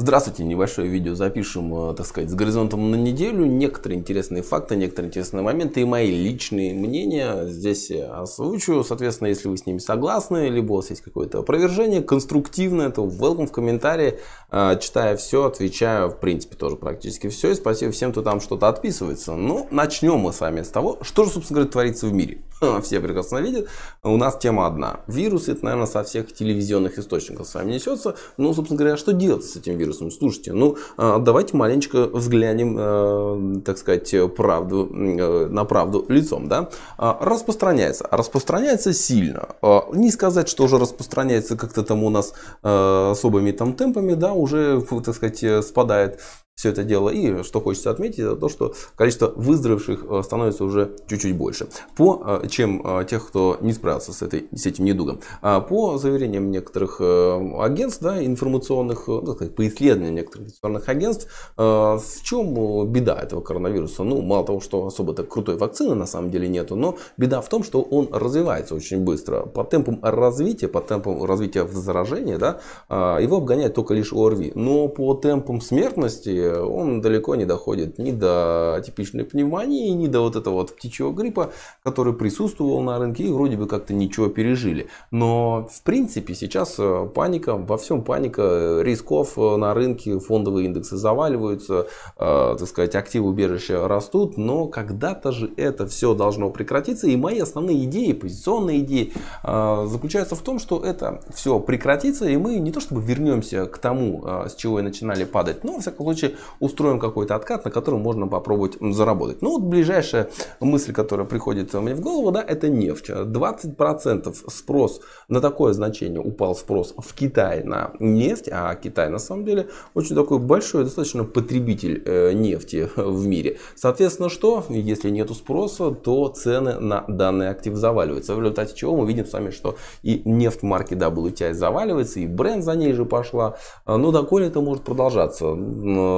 Здравствуйте, небольшое видео запишем, э, так сказать, с горизонтом на неделю. Некоторые интересные факты, некоторые интересные моменты и мои личные мнения здесь э, озвучу. Соответственно, если вы с ними согласны, либо у вас есть какое-то опровержение конструктивное, то welcome в комментарии. Э, Читая все, отвечаю, в принципе, тоже практически все. И спасибо всем, кто там что-то отписывается. Ну, начнем мы с вами с того, что же, собственно говоря, творится в мире. Все прекрасно видят. У нас тема одна. Вирус, это, наверное, со всех телевизионных источников с вами несется. Ну, собственно говоря, что делать с этим вирусом? сервисом. Слушайте, ну а, давайте маленечко взглянем, э, так сказать, правду, э, на правду лицом. Да? А, распространяется. Распространяется сильно. А, не сказать, что уже распространяется как-то там у нас э, особыми там темпами, да, уже, так сказать, спадает все это дело. И что хочется отметить, это то, что количество выздоровевших э, становится уже чуть-чуть больше, по, э, чем э, тех, кто не справился с, этой, с этим недугом. А, по заверениям некоторых агентств, да, информационных, ну, так сказать, по исследованиям некоторых информационных агентств, в чем беда этого коронавируса? Ну, мало того, что особо-то крутой вакцины на самом деле нету, но беда в том, что он развивается очень быстро. По темпам развития, по темпам развития в да, а, его обгоняет только лишь ОРВИ. Но по темпам смертности он далеко не доходит ни до типичной пневмонии, ни до вот этого вот птичьего гриппа, который присутствовал на рынке и вроде бы как-то ничего пережили. Но в принципе сейчас э, паника, во всем паника э, рисков э, на рынке, фондовые индексы заваливаются, э, так сказать, активы убежища растут, но когда-то же это все должно прекратиться. И мои основные идеи, позиционные идеи э, заключаются в том, что это все прекратится, и мы не то чтобы вернемся к тому, э, с чего и начинали падать, но, во всяком случае, устроим какой-то откат, на котором можно попробовать заработать. Ну вот ближайшая мысль, которая приходит мне в голову, да, это нефть. 20% спрос на такое значение упал спрос в Китае на нефть, а Китай на самом деле очень такой большой, достаточно потребитель э, нефти в мире. Соответственно, что? Если нету спроса, то цены на данный актив заваливаются. В результате чего мы видим с вами, что и нефть марки WTI заваливается, и бренд за ней же пошла. А, Но ну, доколе это может продолжаться?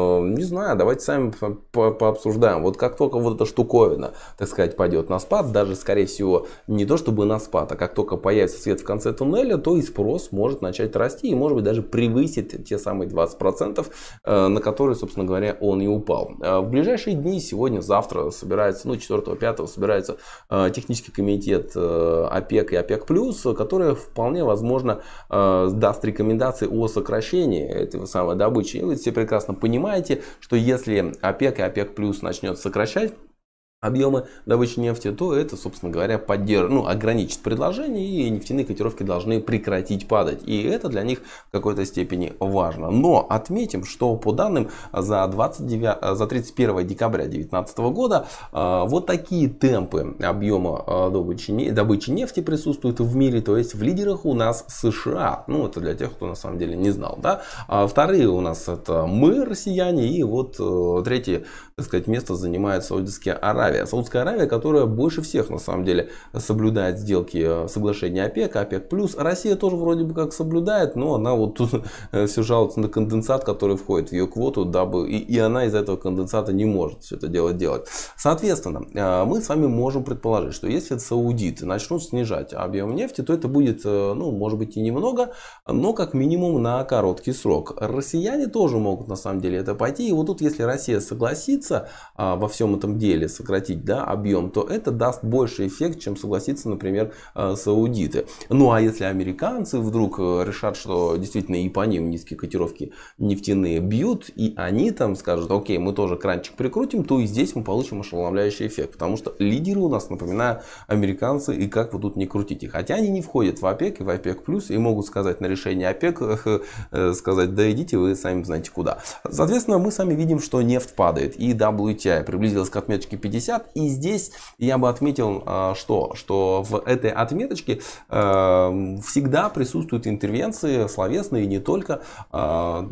Э, не знаю, давайте сами по пообсуждаем. Вот как только вот эта штуковина, так сказать, пойдет на спад, даже, скорее всего, не то чтобы на спад, а как только появится свет в конце туннеля, то и спрос может начать расти и, может быть, даже превысить те самые 20%, э, на которые, собственно говоря, он и упал. Э, в ближайшие дни, сегодня, завтра собирается, ну, 4-5 собирается технический комитет ОПЕК и ОПЕК+, который вполне возможно даст рекомендации о сокращении этого самой добычи. И вы все прекрасно понимаете, понимаете, что если ОПЕК и ОПЕК плюс начнет сокращать объемы добычи нефти, то это, собственно говоря, поддерж... ну, ограничит предложение, и нефтяные котировки должны прекратить падать. И это для них в какой-то степени важно. Но отметим, что по данным за, 29... за 31 декабря 2019 года э, вот такие темпы объема э, добычи, добычи нефти присутствуют в мире, то есть в лидерах у нас США. Ну, это для тех, кто на самом деле не знал, да. А вторые у нас это мы, россияне, и вот э, третье, так сказать, место занимает саудовские Аравия. Аравия. Саудская Аравия, которая больше всех на самом деле соблюдает сделки э, соглашения ОПЕК, ОПЕК+. плюс. Россия тоже вроде бы как соблюдает, но она вот тут э, все жалуется на конденсат, который входит в ее квоту, дабы и, и она из этого конденсата не может все это дело делать. Соответственно, э, мы с вами можем предположить, что если саудиты начнут снижать объем нефти, то это будет, ну, может быть и немного, но как минимум на короткий срок. Россияне тоже могут на самом деле это пойти. И вот тут, если Россия согласится а, во всем этом деле, сократить сократить да, объем, то это даст больше эффект, чем согласиться, например, э, саудиты. Ну а если американцы вдруг э, решат, что действительно и по ним низкие котировки нефтяные бьют, и они там скажут, окей, мы тоже кранчик прикрутим, то и здесь мы получим ошеломляющий эффект, потому что лидеры у нас, напоминаю, американцы, и как вы тут не крутите. Хотя они не входят в ОПЕК и в ОПЕК+, плюс и могут сказать на решение ОПЕК, э, сказать, да идите вы сами знаете куда. Соответственно, мы сами видим, что нефть падает, и WTI приблизилась к отметке 50, 50. И здесь я бы отметил, а, что, что в этой отметочке а, всегда присутствуют интервенции словесные, не только а,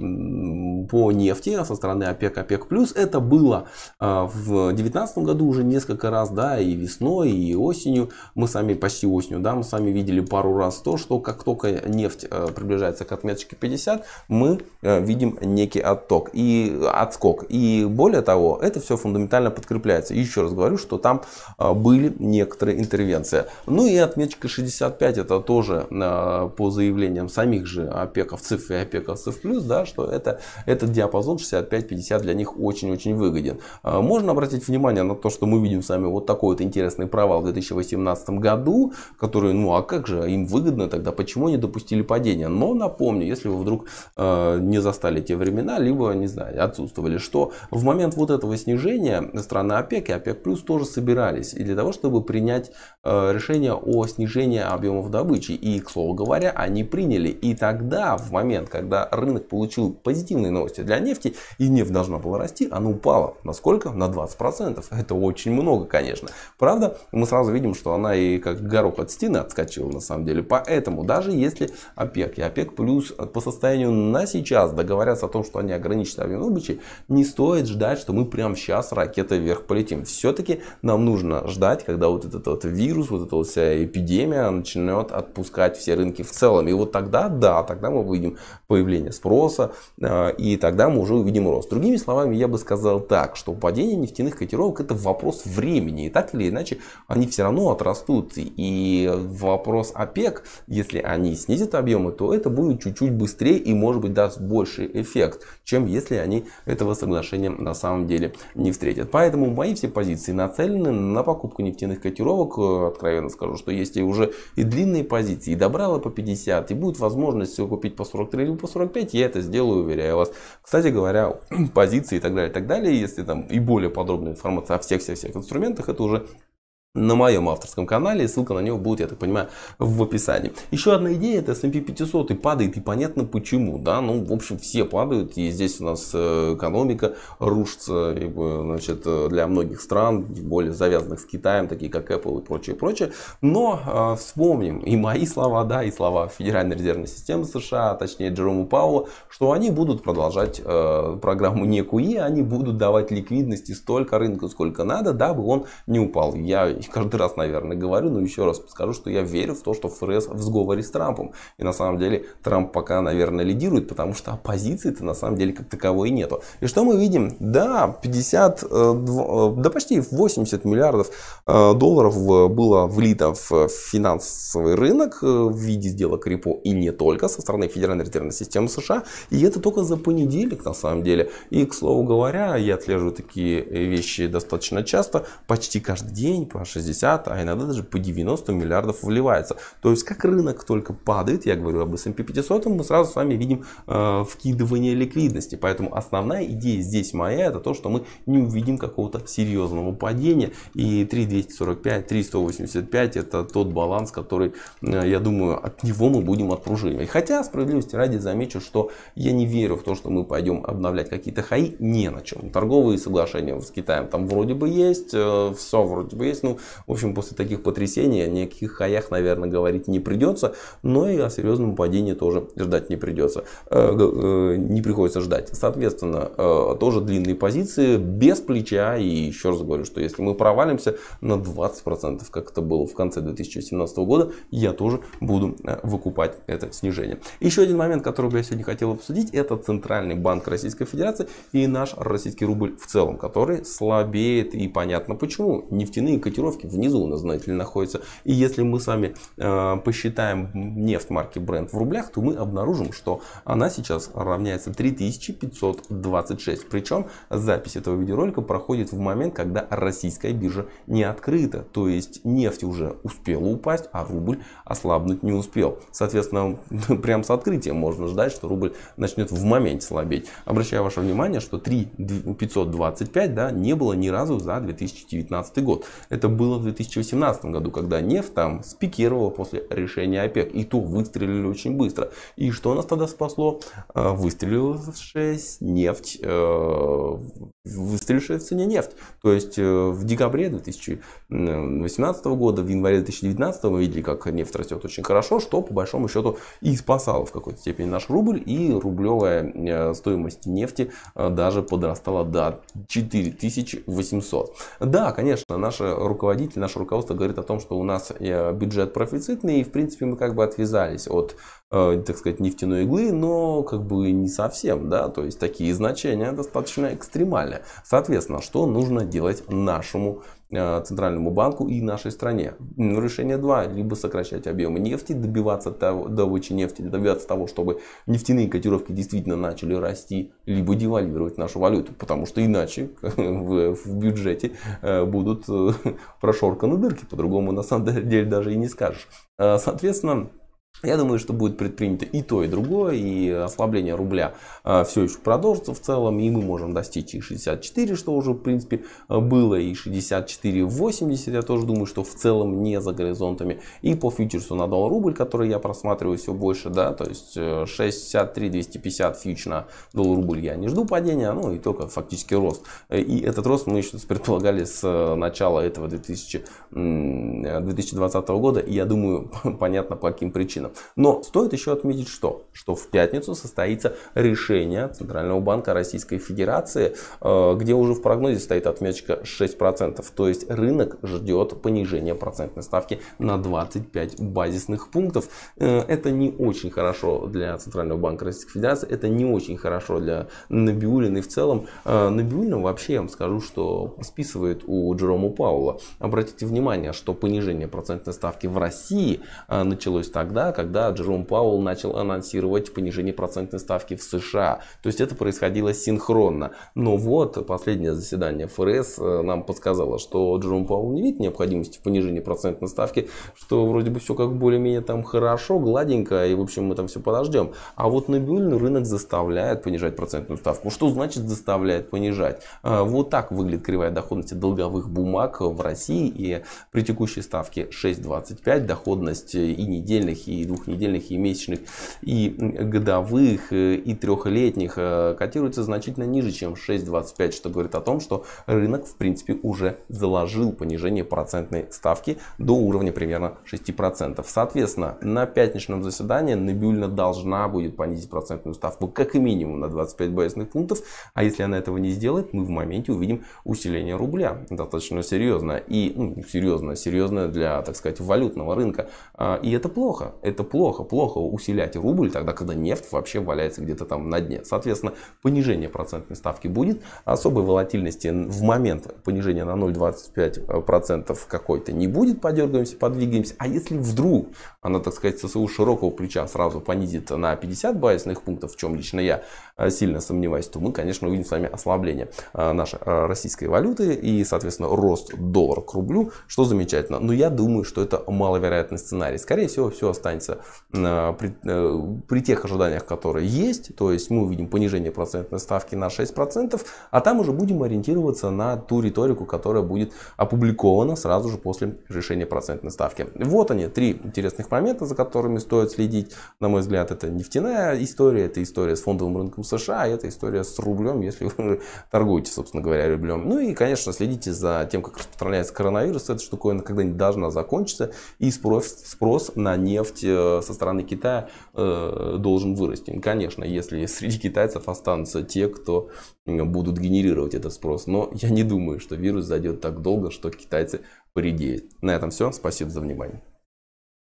по нефти со стороны ОПЕК, ОПЕК+. Это было в 2019 году уже несколько раз, да, и весной, и осенью. Мы сами почти осенью, да, мы сами видели пару раз то, что как только нефть приближается к отметочке 50, мы видим некий отток и отскок. И более того, это все фундаментально подкрепляется. Еще раз раз говорю, что там а, были некоторые интервенции. Ну и отметка 65, это тоже а, по заявлениям самих же опековцев и опековцев плюс, да, что это, этот диапазон 65-50 для них очень-очень выгоден. А, можно обратить внимание на то, что мы видим с вами вот такой вот интересный провал в 2018 году, который, ну а как же, им выгодно тогда, почему они допустили падение? Но напомню, если вы вдруг не застали те времена, либо, не знаю, отсутствовали, что в момент вот этого снижения страны ОПЕК и ОПЕК OPEC Plus тоже собирались и для того, чтобы принять э, решение о снижении объемов добычи. И, к слову говоря, они приняли. И тогда, в момент, когда рынок получил позитивные новости для нефти, и нефть должна была расти, она упала. Насколько? На 20%. Это очень много, конечно. Правда, мы сразу видим, что она и как горох от стены отскочила на самом деле. Поэтому даже если ОПЕК и ОПЕК плюс по состоянию на сейчас договорятся о том, что они ограничат объем добычи, не стоит ждать, что мы прямо сейчас ракетой вверх полетим. Все все-таки нам нужно ждать, когда вот этот вот вирус, вот эта вот вся эпидемия начнет отпускать все рынки в целом. И вот тогда, да, тогда мы увидим появление спроса, э, и тогда мы уже увидим рост. Другими словами, я бы сказал так, что падение нефтяных котировок это вопрос времени. И так или иначе, они все равно отрастут. И вопрос ОПЕК, если они снизят объемы, то это будет чуть-чуть быстрее и может быть даст больший эффект, чем если они этого соглашения на самом деле не встретят. Поэтому мои все позиции позиции нацелены на покупку нефтяных котировок. Э, откровенно скажу, что есть и уже и длинные позиции, и добрала по 50, и будет возможность все купить по 43 или по 45, я это сделаю, уверяю вас. Кстати говоря, позиции и так далее, и так далее, если там и более подробная информация о всех-всех-всех инструментах, это уже на моем авторском канале, ссылка на него будет, я так понимаю, в описании. Еще одна идея, это S&P 500 и падает, и понятно почему, да, ну, в общем, все падают, и здесь у нас э, экономика рушится, и, э, значит, э, для многих стран, более завязанных с Китаем, такие как Apple и прочее, прочее, но э, вспомним и мои слова, да, и слова Федеральной резервной системы США, а точнее Джерома Паула, что они будут продолжать э, программу НЕКУИ, они будут давать ликвидности столько рынку, сколько надо, дабы он не упал. Я и каждый раз, наверное, говорю, но еще раз скажу, что я верю в то, что ФРС в сговоре с Трампом. И на самом деле Трамп пока, наверное, лидирует, потому что оппозиции-то на самом деле как таковой нету. И что мы видим? Да, 50, э, э, да почти 80 миллиардов э, долларов было влито в финансовый рынок в виде сделок репо и не только со стороны Федеральной резервной системы США. И это только за понедельник на самом деле. И, к слову говоря, я отслеживаю такие вещи достаточно часто, почти каждый день, 60, а иногда даже по 90 миллиардов вливается. То есть как рынок только падает, я говорю об S&P 500, мы сразу с вами видим э, вкидывание ликвидности. Поэтому основная идея здесь моя, это то, что мы не увидим какого-то серьезного падения. И 3245, 3185 это тот баланс, который, э, я думаю, от него мы будем отпружинивать. Хотя, справедливости ради, замечу, что я не верю в то, что мы пойдем обновлять какие-то хаи не на чем. Торговые соглашения с Китаем там вроде бы есть, э, все вроде бы есть, ну в общем, после таких потрясений о никаких хаях, наверное, говорить не придется, но и о серьезном падении тоже ждать не придется. Э, э, не приходится ждать. Соответственно, э, тоже длинные позиции без плеча. И еще раз говорю, что если мы провалимся на 20%, как это было в конце 2017 года, я тоже буду выкупать это снижение. Еще один момент, который бы я сегодня хотел обсудить, это Центральный банк Российской Федерации и наш российский рубль в целом, который слабеет. И понятно почему. Нефтяные котировки котировки, внизу у нас, знаете ли, находится. И если мы с вами э, посчитаем нефть марки бренд в рублях, то мы обнаружим, что она сейчас равняется 3526. Причем запись этого видеоролика проходит в момент, когда российская биржа не открыта. То есть нефть уже успела упасть, а рубль ослабнуть не успел. Соответственно, прям с открытием можно ждать, что рубль начнет в моменте слабеть. Обращаю ваше внимание, что 3525 да, не было ни разу за 2019 год. Это было в 2018 году, когда нефть там спикировала после решения ОПЕК. И то выстрелили очень быстро. И что нас тогда спасло? Э, Выстрелила нефть, э, выстрелившая в цене нефть. То есть э, в декабре 2018 года, в январе 2019 мы видели, как нефть растет очень хорошо, что по большому счету и спасало в какой-то степени наш рубль. И рублевая стоимость нефти даже подрастала до 4800. Да, конечно, наши руководители руководитель, наше руководство говорит о том, что у нас э, бюджет профицитный, и в принципе мы как бы отвязались от, э, так сказать, нефтяной иглы, но как бы не совсем, да, то есть такие значения достаточно экстремальные. Соответственно, что нужно делать нашему Э, центральному банку и нашей стране. Ну, решение два. Либо сокращать объемы нефти, добиваться того, добычи нефти, добиваться того, чтобы нефтяные котировки действительно начали расти, либо девальвировать нашу валюту. Потому что иначе в, в бюджете э, будут э, прошорканы дырки. По-другому на самом деле даже и не скажешь. Соответственно, я думаю, что будет предпринято и то, и другое, и ослабление рубля а, все еще продолжится в целом, и мы можем достичь и 64, что уже, в принципе, а, было, и 64-80. я тоже думаю, что в целом не за горизонтами. И по фьючерсу на доллар рубль, который я просматриваю все больше, да, то есть 63-250 э, фьюч на доллар рубль я не жду падения, ну и только фактически рост. И этот рост мы еще предполагали с э, начала этого 2000, 2020 э, года, и я думаю, понятно по каким причинам причинам. Но стоит еще отметить что? Что в пятницу состоится решение Центрального банка Российской Федерации, э, где уже в прогнозе стоит отметка 6%. То есть рынок ждет понижения процентной ставки на 25 базисных пунктов. Э, это не очень хорошо для Центрального банка Российской Федерации, это не очень хорошо для Набиулина и в целом. Э, Набиулина вообще, я вам скажу, что списывает у Джерома Паула. Обратите внимание, что понижение процентной ставки в России началось тогда, когда Джером Пауэлл начал анонсировать понижение процентной ставки в США. То есть это происходило синхронно. Но вот последнее заседание ФРС э, нам подсказало, что Джером Пауэлл не видит необходимости в понижении процентной ставки, что вроде бы все как более-менее там хорошо, гладенько, и в общем мы там все подождем. А вот на Набиульный рынок заставляет понижать процентную ставку. Что значит заставляет понижать? Э, вот так выглядит кривая доходности долговых бумаг в России и при текущей ставке 6,25 доходность и недельных, и и двухнедельных, и месячных, и годовых, э, и трехлетних э, котируется значительно ниже, чем 6,25, что говорит о том, что рынок, в принципе, уже заложил понижение процентной ставки до уровня примерно 6%. Соответственно, на пятничном заседании Набиулина должна будет понизить процентную ставку как минимум на 25 базисных пунктов, а если она этого не сделает, мы в моменте увидим усиление рубля достаточно серьезно и ну, серьезное серьезно для, так сказать, валютного рынка. А, и это плохо это плохо. Плохо усилять рубль тогда, когда нефть вообще валяется где-то там на дне. Соответственно, понижение процентной ставки будет. Особой волатильности в момент понижения на 0,25% какой-то не будет. Подергаемся, подвигаемся. А если вдруг она, так сказать, со своего широкого плеча сразу понизит на 50 базисных пунктов, в чем лично я э, сильно сомневаюсь, то мы, конечно, увидим с вами ослабление э, нашей э, российской валюты и, соответственно, рост доллара к рублю, что замечательно. Но я думаю, что это маловероятный сценарий. Скорее всего, все останется останется э, при, э, при тех ожиданиях, которые есть. То есть мы увидим понижение процентной ставки на 6%, а там уже будем ориентироваться на ту риторику, которая будет опубликована сразу же после решения процентной ставки. Вот они, три интересных момента, за которыми стоит следить. На мой взгляд, это нефтяная история, это история с фондовым рынком США, и это история с рублем, если вы торгуете, собственно говоря, рублем. Ну и, конечно, следите за тем, как распространяется коронавирус. Эта штуковина когда-нибудь должна закончиться. И спрос, спрос на нефть Э, со стороны Китая э, должен вырасти. Конечно, если среди китайцев останутся те, кто э, будут генерировать этот спрос. Но я не думаю, что вирус зайдет так долго, что китайцы поредеют. На этом все. Спасибо за внимание.